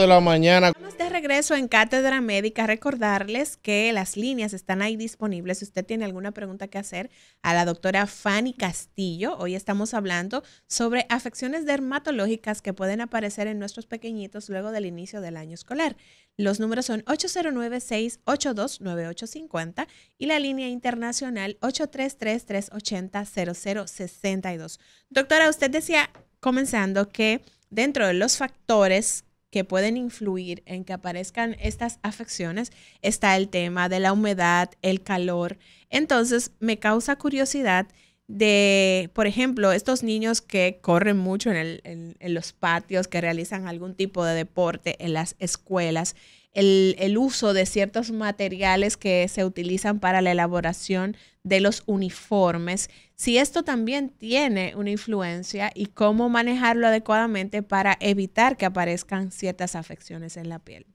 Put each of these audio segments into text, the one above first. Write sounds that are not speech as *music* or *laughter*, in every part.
de la mañana. Estamos de regreso en Cátedra Médica. Recordarles que las líneas están ahí disponibles. Si usted tiene alguna pregunta que hacer a la doctora Fanny Castillo, hoy estamos hablando sobre afecciones dermatológicas que pueden aparecer en nuestros pequeñitos luego del inicio del año escolar. Los números son 809-682-9850 y la línea internacional 833-380-0062. Doctora, usted decía comenzando que dentro de los factores que pueden influir en que aparezcan estas afecciones está el tema de la humedad, el calor. Entonces, me causa curiosidad de, por ejemplo, estos niños que corren mucho en, los patios, que realizan algún tipo de deporte en las escuelas el, uso de ciertos materiales que se utilizan para la elaboración de los uniformes, si esto también tiene una influencia y cómo manejarlo adecuadamente para evitar que aparezcan ciertas afecciones en la piel.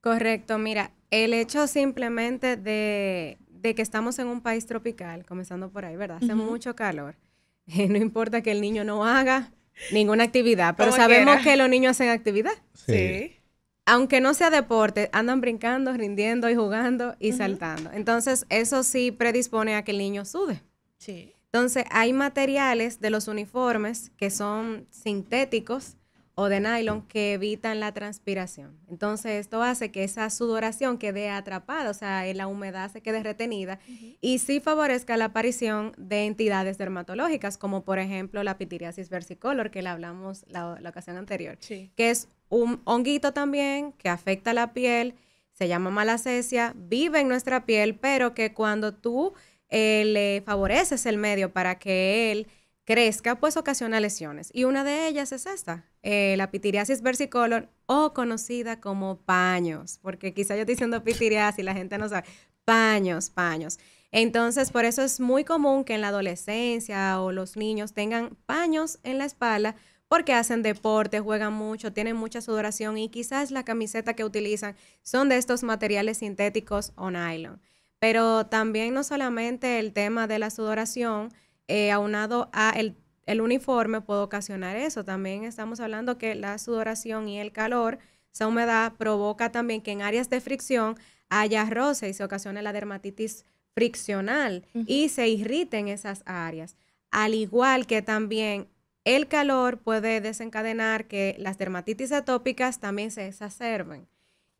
Correcto, mira, el hecho simplemente de, que estamos en un país tropical, comenzando por ahí, ¿verdad? Hace mucho calor. *laughs* Eh, no importa que el niño no haga ninguna actividad, pero sabemos que los niños hacen actividad. sí aunque no sea deporte, andan brincando, rindiendo y jugando y saltando. Entonces, eso sí predispone a que el niño sude. Sí. Entonces, hay materiales de los uniformes que son sintéticos, o de nylon que evitan la transpiración. Entonces, esto hace que esa sudoración quede atrapada, o sea, eh, la humedad se quede retenida y sí favorezca la aparición de entidades dermatológicas, como por ejemplo la pitiriasis versicolor, que la hablamos la, ocasión anterior, que es un honguito también que afecta la piel, se llama malacesia, vive en nuestra piel, pero que cuando tú eh, le favoreces el medio para que él crezca, pues ocasiona lesiones. Y una de ellas es esta, eh, la pitiriasis versicolor o conocida como paños, porque quizá yo estoy diciendo pitiriasis, la gente no sabe. Paños, paños. Entonces, por eso es muy común que en la adolescencia o los niños tengan paños en la espalda porque hacen deporte, juegan mucho, tienen mucha sudoración y quizás la camiseta que utilizan son de estos materiales sintéticos o nylon. Pero también no solamente el tema de la sudoración, eh, aunado a el, uniforme puede ocasionar eso. También estamos hablando que la sudoración y el calor, esa humedad provoca también que en áreas de fricción haya roce y se ocasiona la dermatitis friccional y se irriten esas áreas. Al igual que también el calor puede desencadenar que las dermatitis atópicas también se exacerben.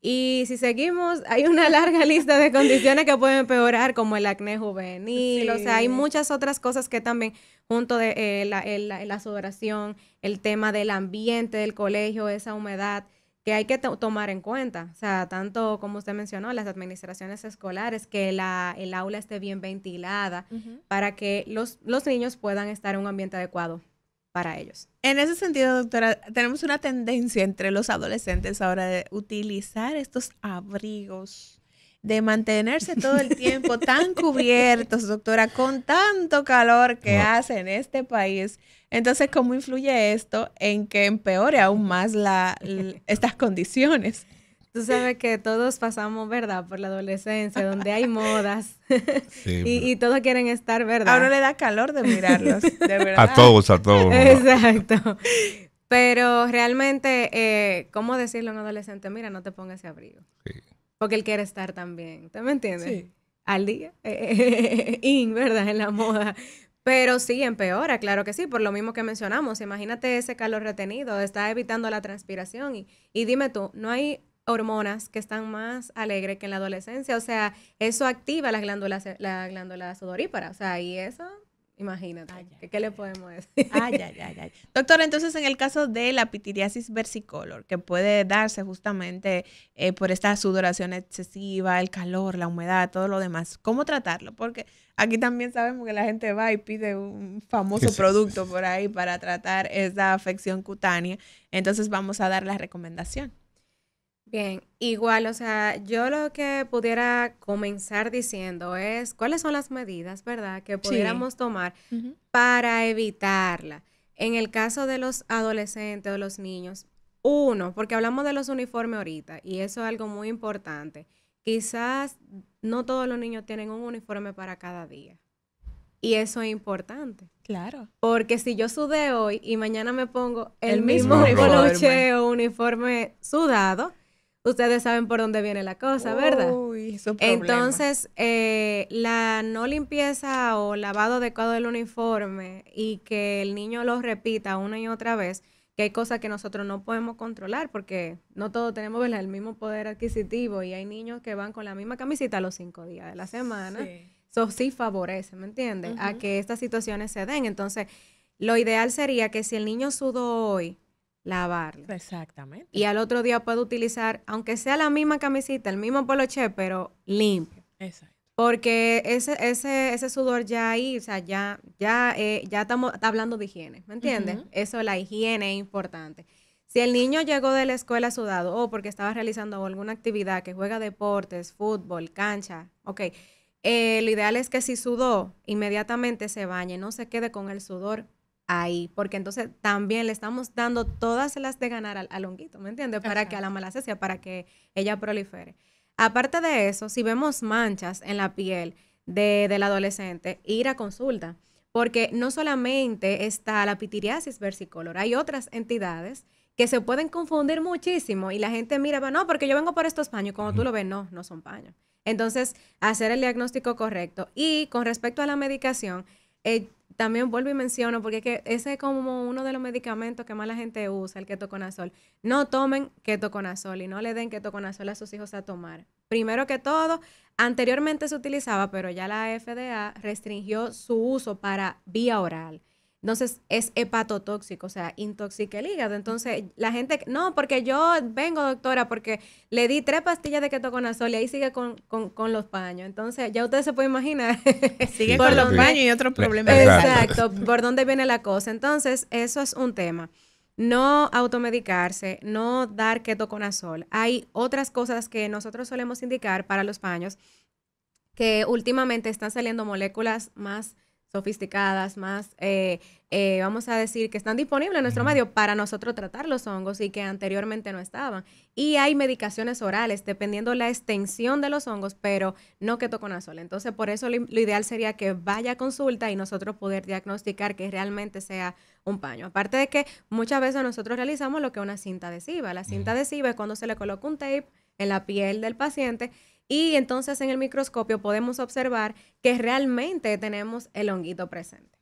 Y si seguimos, hay una larga *laughs* lista de condiciones que pueden empeorar, como el acné juvenil, o sea, hay muchas otras cosas que también, junto de eh, la, sudoración, el tema del ambiente del colegio, esa humedad, que hay que tomar en cuenta. O sea, tanto como usted mencionó, las administraciones escolares, que el aula esté bien ventilada para que los niños puedan estar en un ambiente adecuado para ellos. En ese sentido, doctora, tenemos una tendencia entre los adolescentes ahora de utilizar estos abrigos de mantenerse todo el tiempo *laughs* tan cubiertos, doctora, con tanto calor que ah. hace en este país. Entonces, ¿cómo influye esto en que empeore aún más *laughs* estas condiciones? Tú sabes que todos pasamos, ¿verdad? Por la adolescencia, donde hay modas. *laughs* Sí, *laughs* y, todos quieren estar, ¿verdad? A uno le da calor de mirarlos, de *laughs* verdad. A todos, a todos. Exacto. Pero realmente, eh, ¿cómo decirle a un adolescente? Mira, no te pongas ese abrigo. Sí. Porque él quiere estar también. ¿Tú me entiendes? Sí. Al día. In, ¿verdad? En la moda. Pero sí, empeora, claro que sí, por lo mismo que mencionamos. Imagínate ese calor retenido, está evitando la transpiración. Y, y dime tú, ¿no hay hormonas que están más alegres que en la adolescencia. O sea, eso activa las glándulas, la glándula sudorípara O sea, y eso, imagínate. ¿qué, le podemos decir? Ay, ay, ay, Doctor, entonces en el caso de la pitiriasis versicolor, que puede darse justamente eh, por esta sudoración excesiva, el calor, la humedad, todo lo demás, ¿cómo tratarlo? Porque aquí también sabemos que la gente va y pide un famoso producto por ahí para tratar esa afección cutánea. Entonces vamos a dar la recomendación. Bien, igual, o sea, yo lo que pudiera comenzar diciendo es cuáles son las medidas, ¿verdad?, que pudiéramos tomar para evitarla. En el caso de los adolescentes o los niños, uno, porque hablamos de los uniformes ahorita y eso es algo muy importante. Quizás no todos los niños tienen un uniforme para cada día. Y eso es importante. Claro. Porque si yo sudé hoy y mañana me pongo el, mismo, mismo *laughs* o uniforme sudado, ustedes saben por dónde viene la cosa, ¿verdad? Uy, Entonces, eh, la no limpieza o lavado adecuado del uniforme y que el niño lo repita una y otra vez, que hay cosas que nosotros no podemos controlar porque no todos tenemos el mismo poder adquisitivo y hay niños que van con la misma camisita los cinco días de la semana. Eso sí. favorece, ¿me entiendes? A que estas situaciones se den. Entonces, lo ideal sería que si el niño sudó hoy, lavarlo. Exactamente. Y al otro día puedo utilizar, aunque sea la misma camisita, el mismo poloche, pero limpio. Exacto. Porque ese, ese, sudor ya ahí, o sea, ya, ya, eh, ya estamos hablando de higiene, ¿me entiendes? Eso, la higiene es importante. Si el niño llegó de la escuela sudado o porque estaba realizando alguna actividad que juega deportes, fútbol, cancha, ok, El eh, lo ideal es que si sudó, inmediatamente se bañe, no se quede con el sudor ahí, porque entonces también le estamos dando todas las de ganar al, honguito, ¿me entiendes? Para que a la malasecia, para que ella prolifere. Aparte de eso, si vemos manchas en la piel de, del adolescente, ir a consulta, porque no solamente está la pitiriasis versicolor, hay otras entidades que se pueden confundir muchísimo y la gente mira, va, no, porque yo vengo por estos paños, como tú lo ves, no, no son paños. Entonces, hacer el diagnóstico correcto. Y con respecto a la medicación, eh, también vuelvo y menciono, porque ese es como uno de los medicamentos que más la gente usa, el ketoconazol. No tomen ketoconazol y no le den ketoconazol a sus hijos a tomar. Primero que todo, anteriormente se utilizaba, pero ya la FDA restringió su uso para vía oral. Entonces es hepatotóxico, o sea, intoxica el hígado. Entonces la gente, no, porque yo vengo, doctora, porque le di tres pastillas de ketoconazol y ahí sigue con, los paños. Entonces ya ustedes se puede imaginar. *laughs* sigue con los paños y otros problemas. Exacto, por dónde viene la cosa. Entonces eso es un tema. No automedicarse, no dar ketoconazol. Hay otras cosas que nosotros solemos indicar para los paños que últimamente están saliendo moléculas más sofisticadas, más, eh, eh, vamos a decir, que están disponibles en nuestro medio para nosotros tratar los hongos y que anteriormente no estaban. Y hay medicaciones orales, dependiendo la extensión de los hongos, pero no ketoconazol. Entonces, por eso lo, lo ideal sería que vaya a consulta y nosotros poder diagnosticar que realmente sea un paño. Aparte de que muchas veces nosotros realizamos lo que es una cinta adhesiva. La cinta adhesiva es cuando se le coloca un tape en la piel del paciente y entonces en el microscopio podemos observar que realmente tenemos el honguito presente.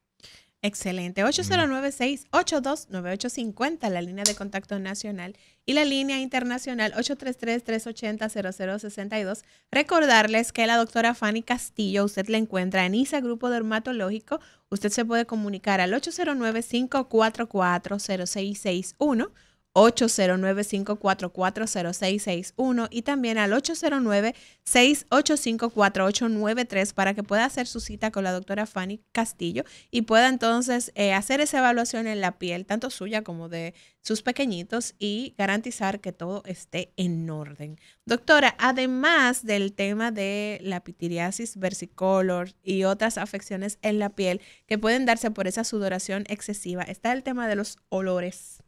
Excelente. 809-682-9850, mm. la línea de contacto nacional y la línea internacional 833-380-0062. Recordarles que la doctora Fanny Castillo, usted la encuentra en ISA Grupo Dermatológico. Usted se puede comunicar al 809-544-0661. 809 5440661 y también al 809 6854893 para que pueda hacer su cita con la doctora Fanny Castillo y pueda entonces eh, hacer esa evaluación en la piel, tanto suya como de sus pequeñitos, y garantizar que todo esté en orden. Doctora, además del tema de la pitiriasis versicolor y otras afecciones en la piel que pueden darse por esa sudoración excesiva, está el tema de los olores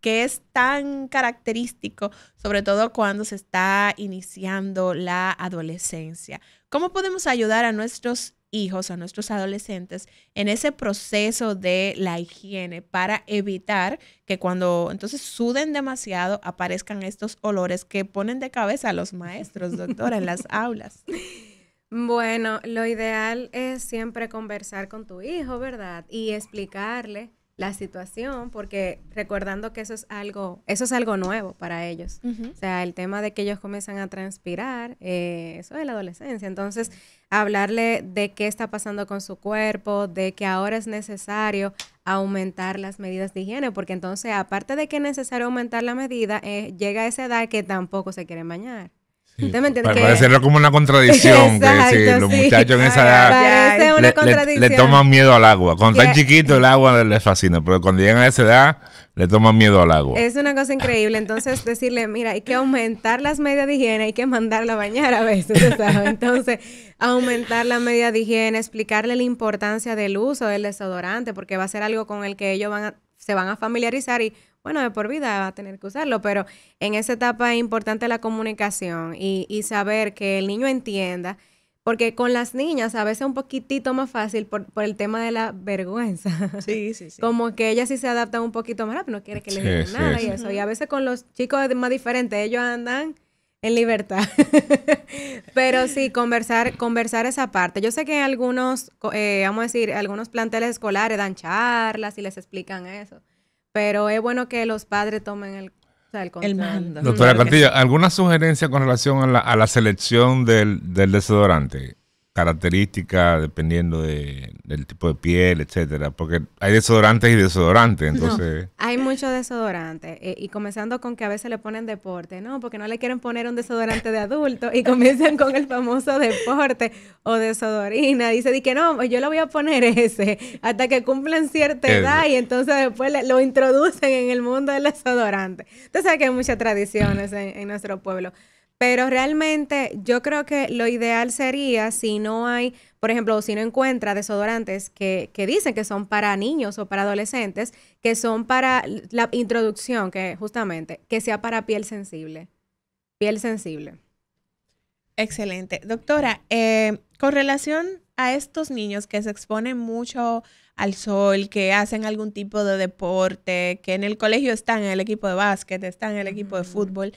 que es tan característico, sobre todo cuando se está iniciando la adolescencia. ¿Cómo podemos ayudar a nuestros hijos, a nuestros adolescentes, en ese proceso de la higiene para evitar que cuando entonces suden demasiado aparezcan estos olores que ponen de cabeza a los maestros, doctora, en las aulas? *laughs* Bueno, lo ideal es siempre conversar con tu hijo, ¿verdad? Y explicarle la situación, porque recordando que eso es algo, eso es algo nuevo para ellos. O sea, el tema de que ellos comienzan a transpirar, eh, eso es la adolescencia. Entonces, hablarle de qué está pasando con su cuerpo, de que ahora es necesario aumentar las medidas de higiene, porque entonces, aparte de que es necesario aumentar la medida, eh, llega a esa edad que tampoco se quieren bañar como una contradicción. *laughs* que los muchachos en esa edad le, toman miedo al agua. Cuando están chiquitos el agua les fascina, pero cuando llegan a esa edad le toman miedo al agua. Es una cosa increíble. Entonces decirle, mira, hay que aumentar las medidas de higiene, hay que mandarla a bañar a veces, ¿sabes? *laughs* Entonces aumentar las medidas de higiene, explicarle la importancia del uso del desodorante, porque va a ser algo con el que ellos van se van a familiarizar y bueno, de por vida va a tener que usarlo, pero en esa etapa es importante la comunicación y, saber que el niño entienda. Porque con las niñas a veces es un poquitito más fácil por, el tema de la vergüenza. Sí, *laughs* sí, sí. Como que ellas sí se adaptan un poquito más rápido, no quiere que les digan nada y eso. Y a veces con los chicos es más diferente, ellos andan en libertad. *laughs* Pero sí, conversar, conversar esa parte. Yo sé que algunos, eh, vamos a decir, algunos planteles escolares dan charlas y les explican eso pero es bueno que los padres tomen el, o el mando. Doctora Cantilla, ¿alguna sugerencia con relación a la, selección del, del desodorante? características dependiendo de, del tipo de piel, etcétera, porque hay desodorantes y desodorantes, entonces... hay muchos desodorantes, eh, y comenzando con que a veces le ponen deporte, ¿no? Porque no le quieren poner un desodorante de adulto y comienzan con el famoso deporte o desodorina, dice, di que no, yo le voy a poner ese, hasta que cumplan cierta edad y entonces después lo introducen en el mundo del desodorante. Entonces, hay hay muchas tradiciones en nuestro pueblo. Pero realmente yo creo que lo ideal sería si no hay, por ejemplo, si no encuentra desodorantes que, dicen que son para niños o para adolescentes, que son para la introducción, que justamente, que sea para piel sensible. Piel sensible. Excelente. Doctora, eh, con relación a estos niños que se exponen mucho al sol, que hacen algún tipo de deporte, que en el colegio están en el equipo de básquet, están en el equipo de fútbol,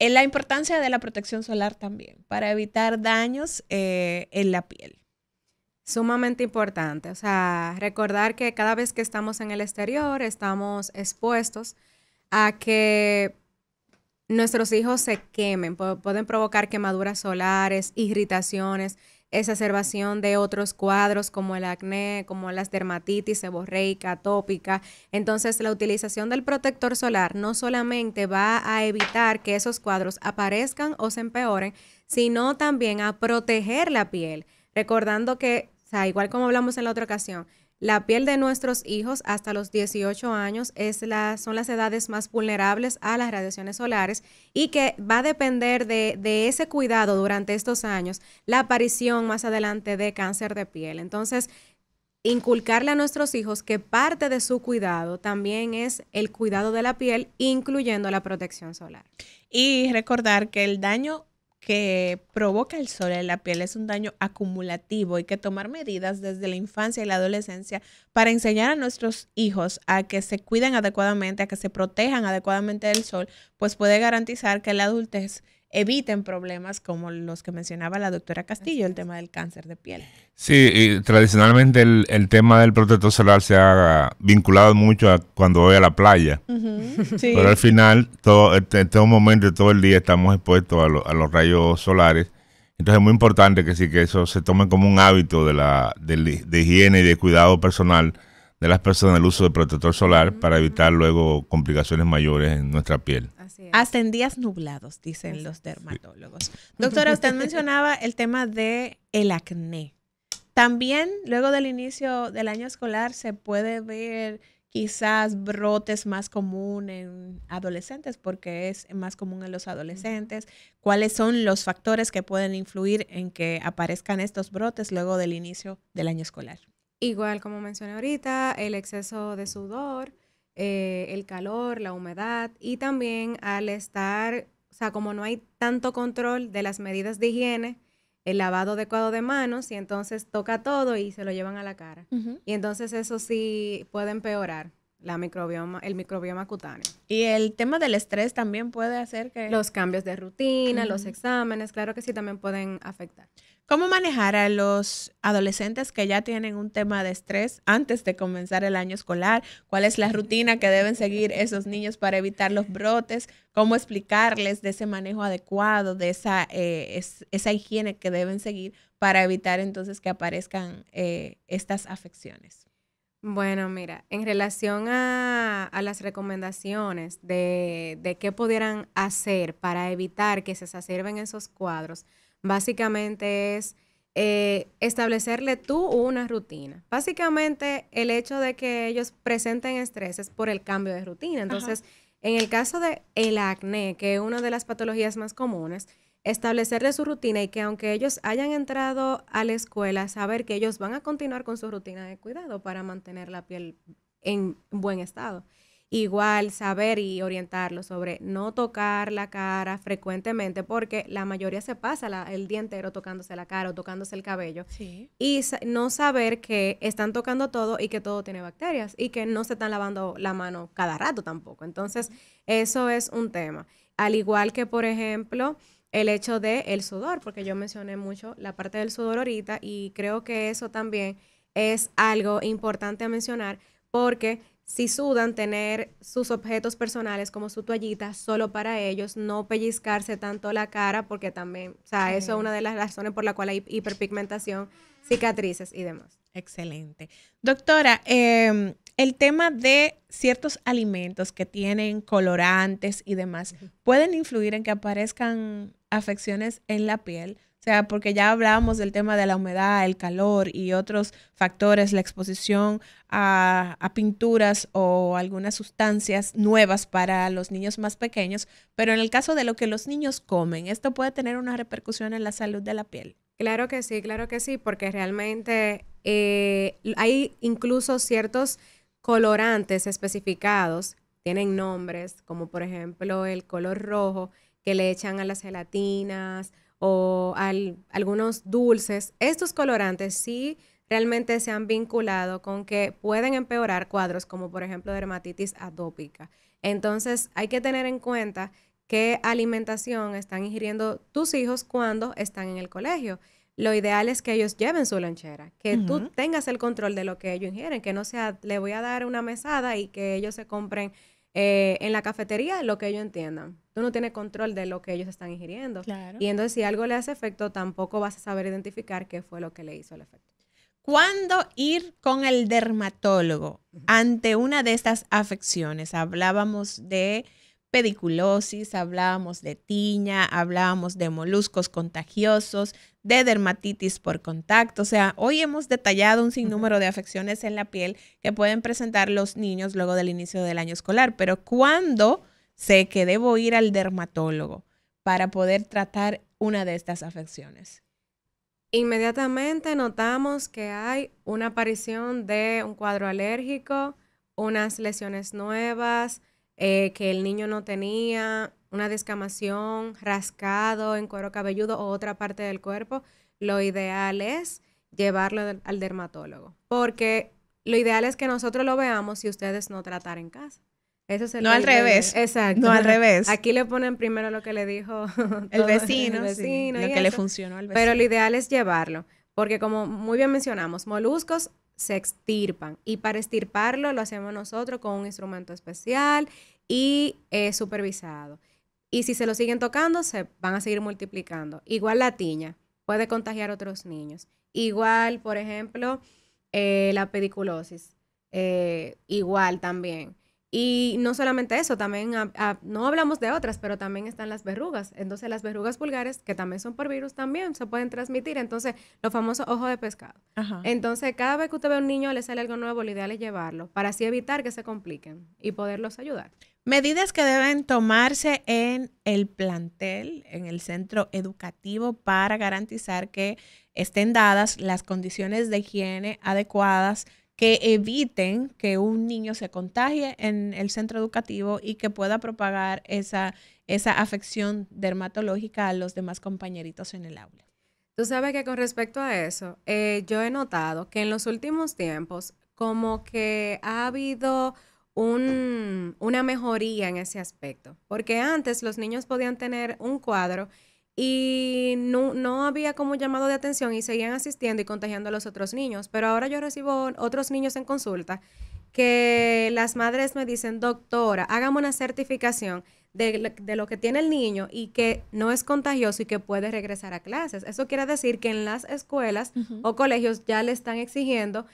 eh, la importancia de la protección solar también, para evitar daños eh, en la piel. Sumamente importante, o sea, recordar que cada vez que estamos en el exterior estamos expuestos a que nuestros hijos se quemen, pueden provocar quemaduras solares, irritaciones, exacerbación de otros cuadros como el acné, como las dermatitis seborreica, atópica. Entonces, la utilización del protector solar no solamente va a evitar que esos cuadros aparezcan o se empeoren, sino también a proteger la piel, recordando que, o sea, igual como hablamos en la otra ocasión, la piel de nuestros hijos hasta los 18 años es la, son las edades más vulnerables a las radiaciones solares y que va a depender de, de, ese cuidado durante estos años, la aparición más adelante de cáncer de piel. Entonces, inculcarle a nuestros hijos que parte de su cuidado también es el cuidado de la piel, incluyendo la protección solar. Y recordar que el daño que provoca el sol en la piel es un daño acumulativo y que tomar medidas desde la infancia y la adolescencia para enseñar a nuestros hijos a que se cuiden adecuadamente, a que se protejan adecuadamente del sol, pues puede garantizar que la adultez eviten problemas como los que mencionaba la doctora Castillo, el tema del cáncer de piel. Sí, tradicionalmente el, tema del protector solar se ha vinculado mucho a cuando voy a la playa, pero al final todo, en este, este todo momento, todo el día estamos expuestos a, los rayos solares. Entonces es muy importante que sí que eso se tome como un hábito de la de, higiene y de cuidado personal de las personas el uso del protector solar para evitar luego complicaciones mayores en nuestra piel. Hasta en días nublados, dicen los dermatólogos. Doctora, usted *laughs* mencionaba el tema de el acné. También luego del inicio del año escolar se puede ver quizás brotes más comunes en adolescentes, porque es más común en los adolescentes. ¿Cuáles son los factores que pueden influir en que aparezcan estos brotes luego del inicio del año escolar? Igual, como mencioné ahorita, el exceso de sudor, eh, el calor, la humedad y también al estar, o sea, como no hay tanto control de las medidas de higiene, el lavado adecuado de manos y entonces toca todo y se lo llevan a la cara. Y entonces eso sí puede empeorar la microbioma, el microbioma cutáneo. Y el tema del estrés también puede hacer que... Los cambios de rutina, los exámenes, claro que sí, también pueden afectar. ¿Cómo manejar a los adolescentes que ya tienen un tema de estrés antes de comenzar el año escolar? ¿Cuál es la rutina que deben seguir esos niños para evitar los brotes? ¿Cómo explicarles de ese manejo adecuado, de esa, eh, esa higiene que deben seguir para evitar entonces que aparezcan eh, estas afecciones? Bueno, mira, en relación a, las recomendaciones de, de qué pudieran hacer para evitar que se exacerben esos cuadros, básicamente es eh, establecerle tú una rutina. Básicamente el hecho de que ellos presenten estrés es por el cambio de rutina. Entonces, en el caso de el acné, que es una de las patologías más comunes, establecerle su rutina y que aunque ellos hayan entrado a la escuela, saber que ellos van a continuar con su rutina de cuidado para mantener la piel en buen estado igual saber y orientarlo sobre no tocar la cara frecuentemente porque la mayoría se pasa el día entero tocándose la cara o tocándose el cabello y no saber que están tocando todo y que todo tiene bacterias y que no se están lavando la mano cada rato tampoco. Entonces, eso es un tema. Al igual que, por ejemplo, el hecho del sudor, porque yo mencioné mucho la parte del sudor ahorita y creo que eso también es algo importante a mencionar porque si sudan, tener sus objetos personales como su toallita solo para ellos, no pellizcarse tanto la cara porque también, o sea, eso es una de las razones por la cual hay hiperpigmentación, cicatrices y demás. Excelente. Doctora, em, el tema de ciertos alimentos que tienen colorantes y demás, ¿pueden influir en que aparezcan afecciones en la piel? O sea, porque ya hablábamos del tema de la humedad, el calor y otros factores, la exposición a, pinturas o algunas sustancias nuevas para los niños más pequeños, pero en el caso de lo que los niños comen, esto puede tener una repercusión en la salud de la piel. Claro que sí, claro que sí, porque realmente eh, hay incluso ciertos colorantes especificados, tienen nombres, como por ejemplo el color rojo que le echan a las gelatinas o algunos dulces, estos colorantes sí realmente se han vinculado con que pueden empeorar cuadros como por ejemplo dermatitis atópica. Entonces hay que tener en cuenta qué alimentación están ingiriendo tus hijos cuando están en el colegio. Lo ideal es que ellos lleven su lonchera, que tú tengas el control de lo que ellos ingieren, que no sea, le voy a dar una mesada y que ellos se compren eh, en la cafetería lo que ellos entiendan tú no tienes control de lo que ellos están ingiriendo. Y entonces si algo le hace efecto, tampoco vas a saber identificar qué fue lo que le hizo el efecto. ¿Cuándo ir con el dermatólogo ante una de estas afecciones? Hablábamos de pediculosis, hablábamos de tiña, hablábamos de moluscos contagiosos, de dermatitis por contacto. O sea, hoy hemos detallado un sinnúmero de afecciones en la piel que pueden presentar los niños luego del inicio del año escolar, pero ¿cuándo sé que debo ir al dermatólogo para poder tratar una de estas afecciones? Inmediatamente notamos que hay una aparición de un cuadro alérgico, unas lesiones nuevas eh, que el niño no tenía, una descamación, rascado en cuero cabelludo o otra parte del cuerpo, lo ideal es llevarlo al dermatólogo, porque lo ideal es que nosotros lo veamos si ustedes no tratar en casa no al revés. Exacto. No al revés. Aquí le ponen primero lo que le dijo *laughs* el vecino, lo que le funcionó al vecino. Pero lo ideal es llevarlo, porque como muy bien mencionamos, moluscos se extirpan y para extirparlo lo hacemos nosotros con un instrumento especial y supervisado. Y si se lo siguen tocando, se van a seguir multiplicando. Igual la tiña puede contagiar a otros niños. Igual, por ejemplo, eh, la pediculosis. Eh, igual también. Y no solamente eso, también no hablamos de otras, pero también están las verrugas. Entonces las verrugas pulgares, que también son por virus, también se pueden transmitir. Entonces, los famosos ojos de pescado. Entonces, cada vez que usted ve a un niño, le sale algo nuevo, lo ideal es llevarlo, para así evitar que se compliquen y poderlos ayudar. Medidas que deben tomarse en el plantel, en el centro educativo, para garantizar que estén dadas las condiciones de higiene adecuadas, que eviten que un niño se contagie en el centro educativo y que pueda propagar esa, esa afección dermatológica a los demás compañeritos en el aula. Tú sabes que con respecto a eso, eh, yo he notado que en los últimos tiempos como que ha habido una mejoría en ese aspecto, porque antes los niños podían tener un cuadro y no, no había como llamado de atención y seguían asistiendo y contagiando a los otros niños. Pero ahora yo recibo otros niños en consulta que las madres me dicen, doctora, hágame una certificación de, lo que tiene el niño y que no es contagioso y que puede regresar a clases. Eso quiere decir que en las escuelas o colegios ya le están exigiendo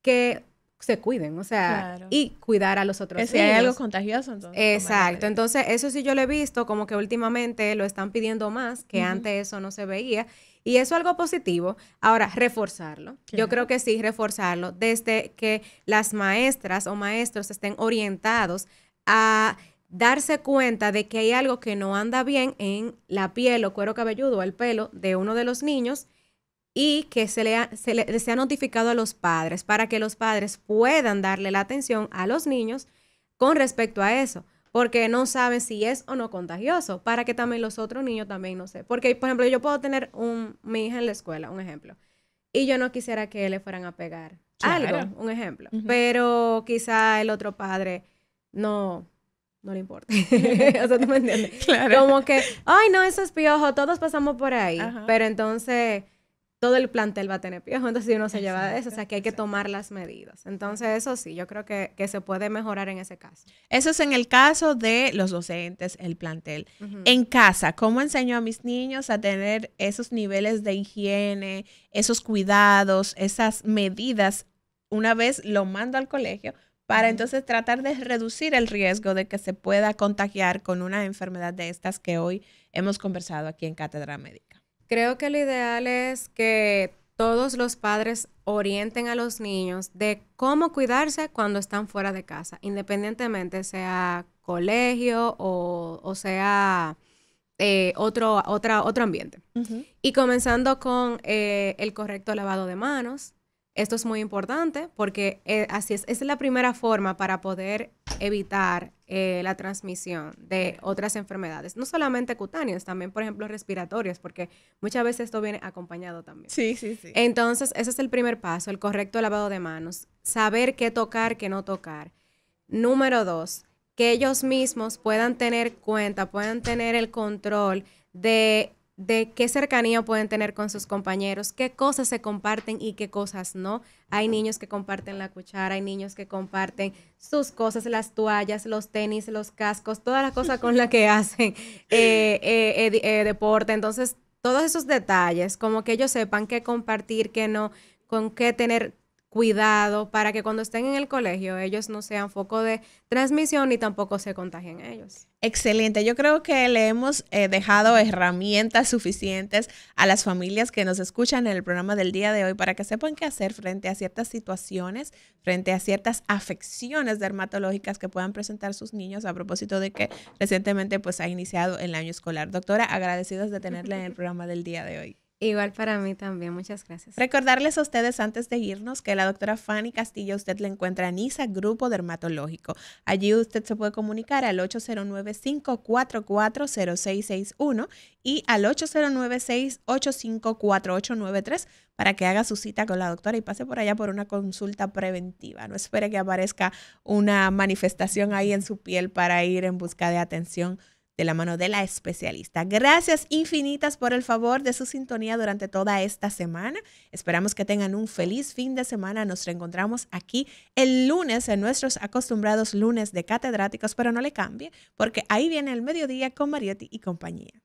que se cuiden, o sea, y cuidar a los otros. si hay algo contagioso, entonces. Exacto, entonces eso sí yo lo he visto, como que últimamente lo están pidiendo más, que antes eso no se veía, y eso es algo positivo. Ahora, reforzarlo. Yo creo que sí, reforzarlo, desde que las maestras o maestros estén orientados a darse cuenta de que hay algo que no anda bien en la piel o cuero cabelludo o el pelo de uno de los niños y que se, le, ha, se ha notificado a los padres para que los padres puedan darle la atención a los niños con respecto a eso, porque no saben si es o no contagioso, para que también los otros niños también no sé. Porque, por ejemplo, yo puedo tener un, mi hija en la escuela, un ejemplo, y yo no quisiera que le fueran a pegar algo, un ejemplo, pero quizá el otro padre no, no le importa. *laughs* *laughs* o sea, ¿tú me entiendes? Como que, ay, no, eso es piojo, todos pasamos por ahí. Pero entonces, todo el plantel va a tener piojo, entonces uno se lleva de eso, o sea que hay que tomar las medidas. Entonces eso sí, yo creo que, se puede mejorar en ese caso. Eso es en el caso de los docentes, el plantel. En casa, ¿cómo enseño a mis niños a tener esos niveles de higiene, esos cuidados, esas medidas? Una vez lo mando al colegio, para entonces tratar de reducir el riesgo de que se pueda contagiar con una enfermedad de estas que hoy hemos conversado aquí en Cátedra Médica. Creo que lo ideal es que todos los padres orienten a los niños de cómo cuidarse cuando están fuera de casa, independientemente sea colegio o, sea eh, otro, otro ambiente. Y comenzando con eh, el correcto lavado de manos. Esto es muy importante porque eh, así es, es la primera forma para poder evitar eh, la transmisión de otras enfermedades, no solamente cutáneas, también, por ejemplo, respiratorias, porque muchas veces esto viene acompañado también. Sí, sí, sí. Entonces, ese es el primer paso, el correcto lavado de manos, saber qué tocar, qué no tocar. Número dos, que ellos mismos puedan tener cuenta, puedan tener el control de de qué cercanía pueden tener con sus compañeros, qué cosas se comparten y qué cosas no. Hay niños que comparten la cuchara, hay niños que comparten sus cosas, las toallas, los tenis, los cascos, todas las cosas con las que *laughs* hacen eh, eh, eh, deporte. Entonces, todos esos detalles, como que ellos sepan qué compartir, qué no, con qué tener, cuidado para que cuando estén en el colegio ellos no sean foco de transmisión y tampoco se contagien ellos. Excelente, yo creo que le hemos eh, dejado herramientas suficientes a las familias que nos escuchan en el programa del día de hoy para que sepan qué hacer frente a ciertas situaciones, frente a ciertas afecciones dermatológicas que puedan presentar sus niños a propósito de que recientemente pues ha iniciado el año escolar. Doctora, agradecidos de tenerla en el programa del día de hoy. Igual para mí también, muchas gracias. Recordarles a ustedes antes de irnos que la doctora Fanny Castillo usted la encuentra en ISA Grupo Dermatológico. Allí usted se puede comunicar al 809-544-0661 y al 809-685-4893 para que haga su cita con la doctora y pase por allá por una consulta preventiva. No espere que aparezca una manifestación ahí en su piel para ir en busca de atención de la mano de la especialista. Gracias infinitas por el favor de su sintonía durante toda esta semana. Esperamos que tengan un feliz fin de semana. Nos reencontramos aquí el lunes en nuestros acostumbrados lunes de catedráticos, pero no le cambie porque ahí viene el mediodía con Mariotti y compañía.